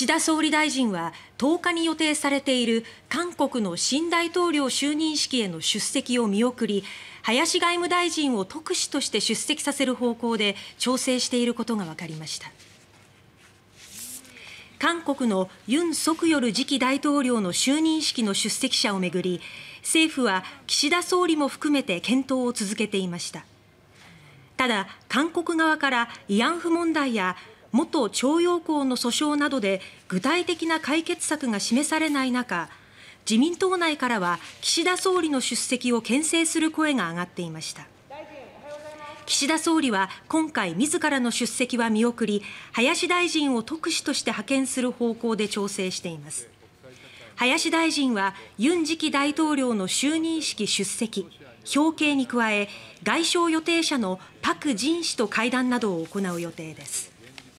岸田総理大臣は10日に予定されている韓国の新大統領就任式への出席を見送り林外務大臣を特使として出席させる方向で調整していることが分かりました。韓国のユン・ソクヨル次期大統領の就任式の出席者をめぐり政府は岸田総理も含めて検討を続けていましたただ韓国側から慰安婦問題や元徴用工の訴訟などで具体的な解決策が示されない中自民党内からは岸田総理の出席を牽制する声が上がっていました岸田総理は今回自らの出席は見送り林大臣を特使として派遣する方向で調整しています林大臣はユン次期大統領の就任式出席表敬に加え外相予定者のパク・ジン氏と会談などを行う予定です